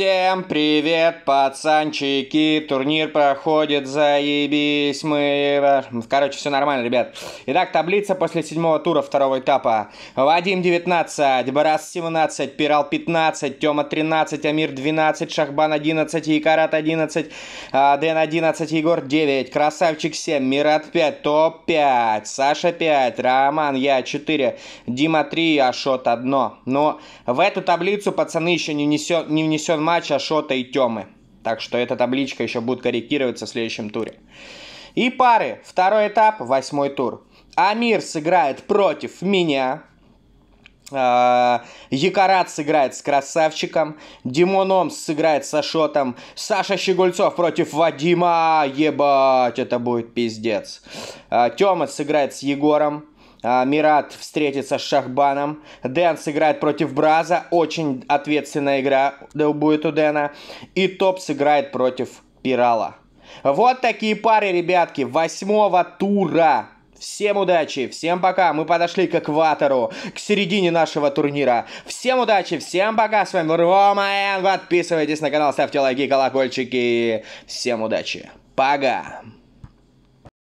Всем привет, пацанчики! Турнир проходит, заебись мы... Короче, все нормально, ребят. Итак, таблица после седьмого тура второго этапа. Вадим 19, Барас 17, Пирал 15, Тёма 13, Амир 12, Шахбан 11, Якарат 11, Дэн 11, Егор 9, Красавчик 7, Мират 5, Топ 5, Саша 5, Роман, я 4, Дима 3, Ашот 1. Но в эту таблицу пацаны еще не, внесен, не внесен матч Ашота и Темы. Так что эта табличка еще будет корректироваться в следующем туре. И пары. Второй этап, восьмой тур. Амир сыграет против меня. А, Якарат сыграет с красавчиком, Димон Омс сыграет с Ашотом, Саша Щегульцов против Вадима, ебать, это будет пиздец. А, Тёма сыграет с Егором, а, Мират встретится с Шахбаном. Дэн сыграет против Браза. Очень ответственная игра будет у Дэна. И Топ сыграет против Пирала. Вот такие пары, ребятки, восьмого тура. Всем удачи, всем пока. Мы подошли к экватору, к середине нашего турнира. Всем удачи, всем пока. С вами был Рома Подписывайтесь на канал, ставьте лайки, колокольчики. Всем удачи. Пока.